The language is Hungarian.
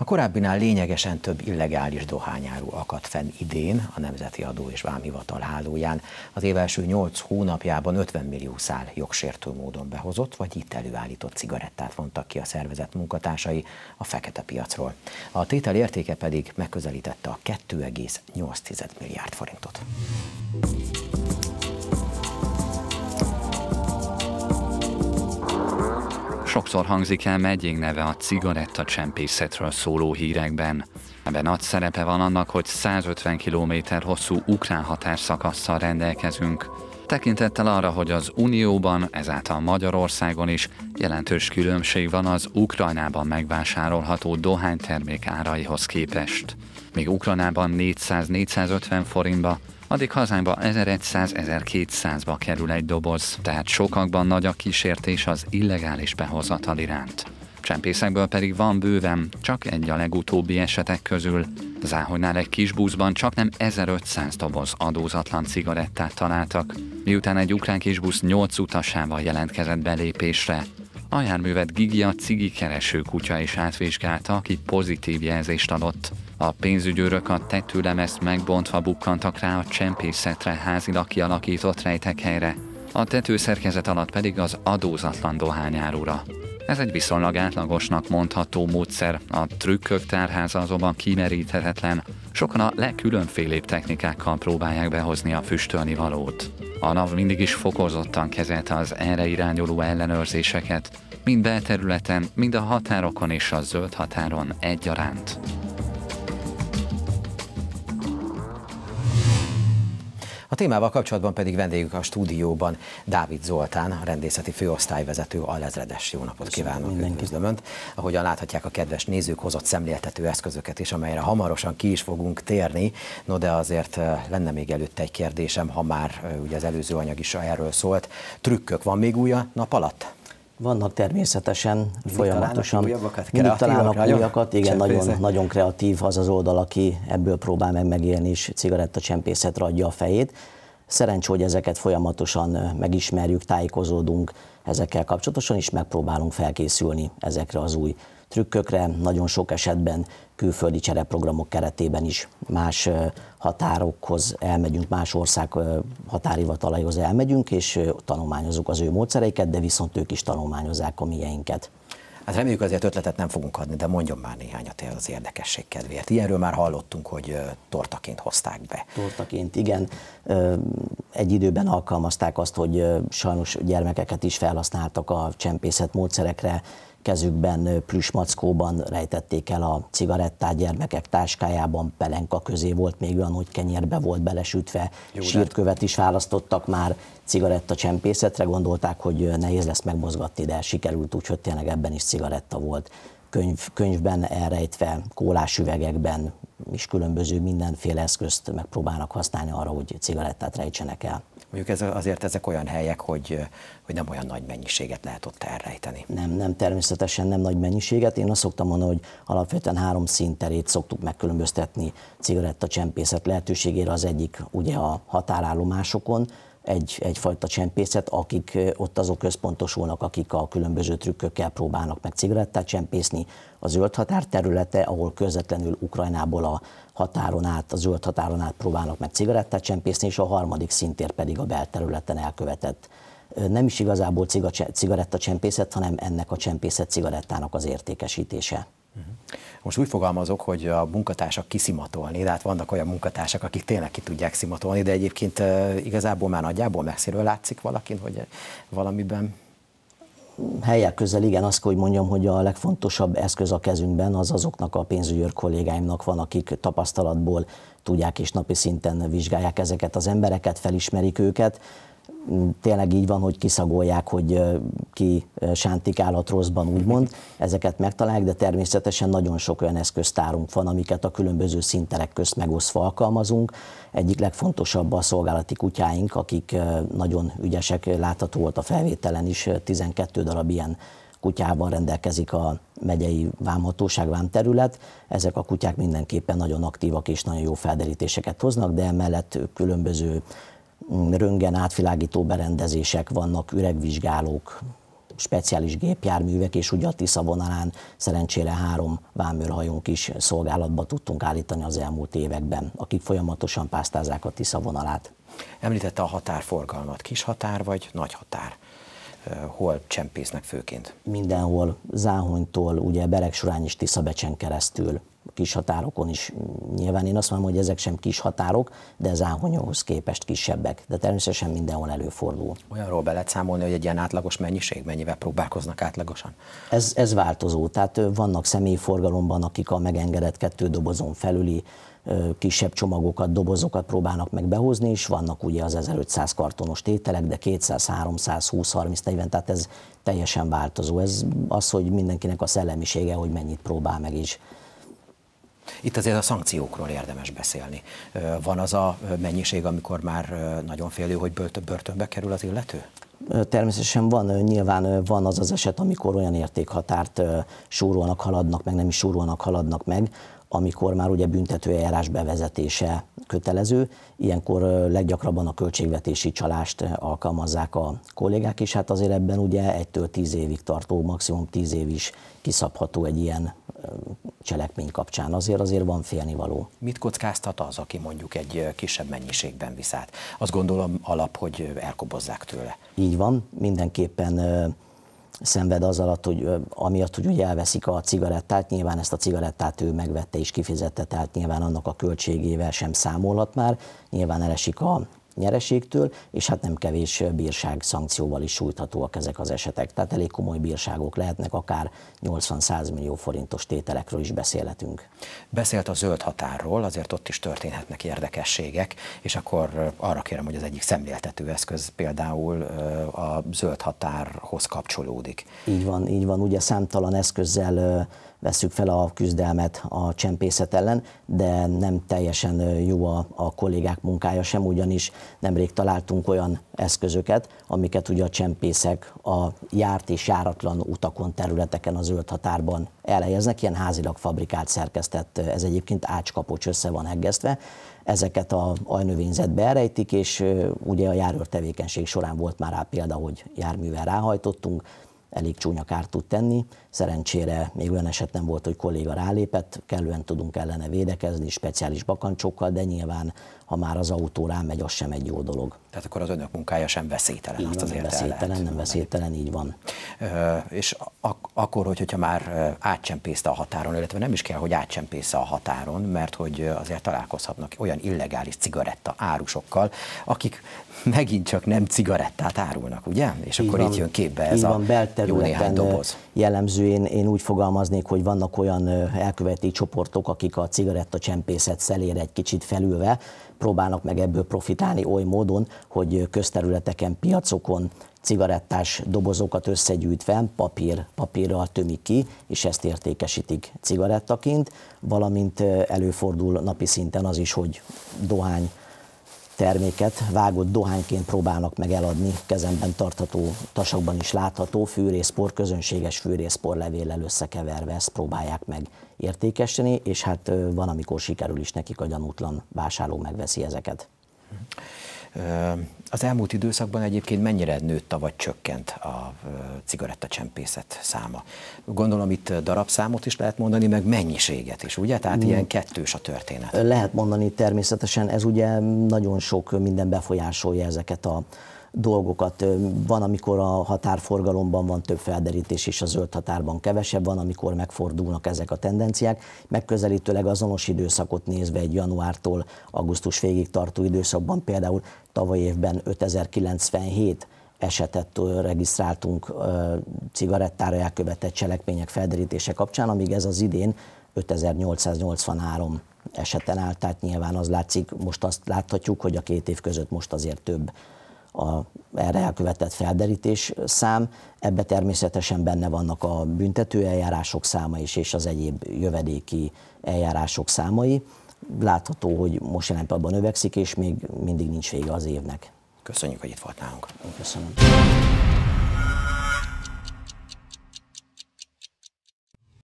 A korábbinál lényegesen több illegális dohányáru akadt fenn idén a Nemzeti Adó és Vámhivatal hálóján. Az év első 8 hónapjában 50 millió szál jogsértő módon behozott vagy itt előállított cigarettát vontak ki a szervezet munkatársai a fekete piacról. A tétel értéke pedig megközelítette a 2,8 milliárd forintot. Sokszor hangzik el megyénk neve a cigaretta csempészetről szóló hírekben. Ebben nagy szerepe van annak, hogy 150 km hosszú ukrán határszakasszal rendelkezünk, tekintettel arra, hogy az Unióban, ezáltal Magyarországon is jelentős különbség van az Ukrajnában megvásárolható dohánytermék áraihoz képest. Még Ukranában 400-450 forintba, addig hazánkba 1100-1200-ba kerül egy doboz, tehát sokakban nagy a kísértés az illegális behozatal iránt. Csempészekből pedig van bőven, csak egy a legutóbbi esetek közül. Záhonynál egy kis buszban csak nem 1500 doboz adózatlan cigarettát találtak, miután egy ukrán busz 8 utasával jelentkezett belépésre. A járművet a cigi kereső kutya is átvizsgálta, aki pozitív jelzést adott. A pénzügyőrök a tetőlemezt megbontva bukkantak rá a csempészetre házilag kialakított helyre, a tetőszerkezet alatt pedig az adózatlan dohányárura. Ez egy viszonylag átlagosnak mondható módszer, a trükkök tárháza azonban kimeríthetetlen, sokan a legkülönfélébb technikákkal próbálják behozni a füstölni valót. A NAV mindig is fokozottan kezelte az erre irányuló ellenőrzéseket, mind belterületen, mind a határokon és a zöld határon egyaránt. témával kapcsolatban pedig vendégünk a stúdióban Dávid Zoltán, a rendészeti főosztályvezető, alezredes. Jó napot Köszönöm kívánok, mindenki. üdvözlöm Önt. Ahogyan láthatják a kedves nézők, hozott szemléltető eszközöket is, amelyre hamarosan ki is fogunk térni. No, de azért lenne még előtte egy kérdésem, ha már ugye az előző anyag is erről szólt. Trükkök van még új a nap alatt? Vannak természetesen mindig folyamatosan. Találnak újakat, mindig találnak újakat, igen, nagyon, nagyon kreatív az az oldal, aki ebből próbál meg megélni, és cigarettacsempészetre adja a fejét. Szerencs, hogy ezeket folyamatosan megismerjük, tájékozódunk ezekkel kapcsolatosan, és megpróbálunk felkészülni ezekre az új trükkökre. Nagyon sok esetben külföldi csereprogramok keretében is más határokhoz elmegyünk, más ország határivatalaihoz elmegyünk, és tanulmányozunk az ő módszereiket, de viszont ők is tanulmányozzák a mieinket. Hát reméljük azért ötletet nem fogunk adni, de mondjon már néhányat az érdekesség kedvéért. Ilyenről már hallottunk, hogy tortaként hozták be. Tortaként, igen. Egy időben alkalmazták azt, hogy sajnos gyermekeket is felhasználtak a csempészet módszerekre, kezükben plüsmackóban rejtették el a cigarettát, gyermekek táskájában pelenka közé volt még olyan, hogy kenyérbe volt belesütve, Jó, sírkövet is választottak már cigaretta csempészetre, gondolták, hogy nehéz lesz megmozgatni, de sikerült úgy, hogy tényleg ebben is cigaretta volt. Könyv, könyvben elrejtve, kólás üvegekben is különböző mindenféle eszközt megpróbálnak használni arra, hogy cigarettát rejtsenek el mondjuk ez, azért ezek olyan helyek, hogy, hogy nem olyan nagy mennyiséget lehet ott elrejteni. Nem, nem, természetesen nem nagy mennyiséget. Én azt szoktam mondani, hogy alapvetően három szinterét szoktuk megkülönböztetni csempészet lehetőségére. Az egyik ugye a határállomásokon, egy, egyfajta csempészet, akik ott azok központosulnak, akik a különböző trükkökkel próbálnak meg cigarettát csempészni. A zöld határ területe, ahol közvetlenül Ukrajnából a határon át, a zöld határon át próbálnak meg cigarettát csempészni, és a harmadik szintér pedig a belterületen elkövetett nem is igazából csempészet, hanem ennek a csempészet cigarettának az értékesítése. Uh-huh. Most úgy fogalmazok, hogy a munkatársak kiszimatolni, de hát vannak olyan munkatársak, akik tényleg ki tudják szimatolni, de egyébként igazából már nagyjából messziről látszik valakin, hogy valamiben helyek közel igen, azt hogy mondjam, hogy a legfontosabb eszköz a kezünkben az azoknak a pénzügyőr kollégáimnak van, akik tapasztalatból tudják és napi szinten vizsgálják ezeket az embereket, felismerik őket, tényleg így van, hogy kiszagolják, hogy ki állat rosszban, úgymond. Ezeket megtalálják, de természetesen nagyon sok olyan eszköztárunk van, amiket a különböző szinterek közt megosztva alkalmazunk. Egyik legfontosabb a szolgálati kutyáink, akik nagyon ügyesek, látható volt a felvételen is, 12 darab ilyen kutyával rendelkezik a megyei vámhatóság, vámterület. Ezek a kutyák mindenképpen nagyon aktívak és nagyon jó felderítéseket hoznak, de emellett különböző Röngen átvilágító berendezések vannak, üregvizsgálók, speciális gépjárművek, és ugye a Tisza vonalán szerencsére három vámőrhajónk is szolgálatba tudtunk állítani az elmúlt években, akik folyamatosan pásztázák a Tisza vonalát. Említette a határforgalmat. Kis határ vagy nagy határ? Hol csempésznek főként? Mindenhol, Záhonytól, ugye Beregsorány és Tiszabecsen keresztül kis határokon is. Nyilván én azt mondom, hogy ezek sem kis határok, de az áhonyóhoz képest kisebbek. De természetesen mindenhol előfordul. Olyanról be lehet számolni, hogy egy ilyen átlagos mennyiség mennyivel próbálkoznak átlagosan? Ez, ez változó. Tehát vannak személyforgalomban, akik a megengedett kettő dobozon felüli kisebb csomagokat, dobozokat próbálnak meg behozni, és vannak ugye az 1500 kartonos tételek, de 200, 300, 20, 30, 40, tehát ez teljesen változó. Ez az, hogy mindenkinek a szellemisége, hogy mennyit próbál meg is itt azért a szankciókról érdemes beszélni. Van az a mennyiség, amikor már nagyon félő, hogy börtönbe kerül az illető? Természetesen van, nyilván van az az eset, amikor olyan értékhatárt súrolnak, haladnak meg, nem is súrolnak, haladnak meg, amikor már ugye büntető bevezetése kötelező, ilyenkor leggyakrabban a költségvetési csalást alkalmazzák a kollégák, is, hát azért ebben ugye egytől tíz évig tartó, maximum tíz év is kiszabható egy ilyen cselekmény kapcsán. Azért azért van félnivaló. Mit kockáztat az, aki mondjuk egy kisebb mennyiségben visz át? Azt gondolom alap, hogy elkobozzák tőle. Így van, mindenképpen szenved az alatt, hogy amiatt, hogy ugye elveszik a cigarettát, nyilván ezt a cigarettát ő megvette és kifizette, tehát nyilván annak a költségével sem számolhat már, nyilván elesik a nyereségtől, és hát nem kevés bírság szankcióval is sújthatóak ezek az esetek. Tehát elég komoly bírságok lehetnek, akár 80-100 millió forintos tételekről is beszélhetünk. Beszélt a zöld határról, azért ott is történhetnek érdekességek, és akkor arra kérem, hogy az egyik szemléltető eszköz például a zöld határhoz kapcsolódik. Így van, így van, ugye számtalan eszközzel vesszük fel a küzdelmet a csempészet ellen, de nem teljesen jó a, a kollégák munkája sem, ugyanis nemrég találtunk olyan eszközöket, amiket ugye a csempészek a járt és járatlan utakon, területeken a zöld határban elhelyeznek, ilyen házilag fabrikált szerkesztett, ez egyébként ácskapocs össze van heggesztve, ezeket a ajnövényzetbe elrejtik, és ugye a járőr tevékenység során volt már rá példa, hogy járművel ráhajtottunk, elég csúnya kárt tud tenni. Szerencsére még olyan eset nem volt, hogy kolléga rálépett, kellően tudunk ellene védekezni, speciális bakancsokkal, de nyilván ha már az autó rámegy, az sem egy jó dolog. Tehát akkor az önök munkája sem veszélytelen. Így azt van, nem veszélytelen, lehet. nem veszélytelen, így van. Ö, és ak- akkor, hogyha már átcsempészte a határon, illetve nem is kell, hogy átcsempészte a határon, mert hogy azért találkozhatnak olyan illegális cigaretta árusokkal, akik megint csak nem cigarettát árulnak, ugye? És így akkor van, itt jön képbe ez van, a jó néhány doboz. Jellemző, én, én úgy fogalmaznék, hogy vannak olyan elköveti csoportok, akik a cigaretta csempészet szelére egy kicsit felülve próbálnak meg ebből profitálni oly módon, hogy közterületeken, piacokon cigarettás dobozokat összegyűjtve papír, papírral tömik ki, és ezt értékesítik cigarettaként, valamint előfordul napi szinten az is, hogy dohány terméket vágott dohányként próbálnak meg eladni, kezemben tartható tasakban is látható, fűrészpor, közönséges fűrészpor levéllel összekeverve ezt próbálják meg értékesíteni, és hát van, amikor sikerül is nekik a gyanútlan vásárló megveszi ezeket. Az elmúlt időszakban egyébként mennyire nőtt, vagy csökkent a cigarettacsempészet száma? Gondolom itt darabszámot is lehet mondani, meg mennyiséget is, ugye? Tehát mm. ilyen kettős a történet. Lehet mondani természetesen, ez ugye nagyon sok minden befolyásolja ezeket a dolgokat. Van, amikor a határforgalomban van több felderítés, és a zöld határban kevesebb, van, amikor megfordulnak ezek a tendenciák. Megközelítőleg azonos időszakot nézve egy januártól augusztus végig tartó időszakban például tavaly évben 5097 esetet regisztráltunk cigarettára elkövetett cselekmények felderítése kapcsán, amíg ez az idén 5883 eseten állt, tehát nyilván az látszik, most azt láthatjuk, hogy a két év között most azért több a erre elkövetett felderítés szám, ebbe természetesen benne vannak a büntető eljárások száma is, és az egyéb jövedéki eljárások számai. Látható, hogy most jelen pillanatban növekszik, és még mindig nincs vége az évnek. Köszönjük, hogy itt volt nálunk. Köszönöm.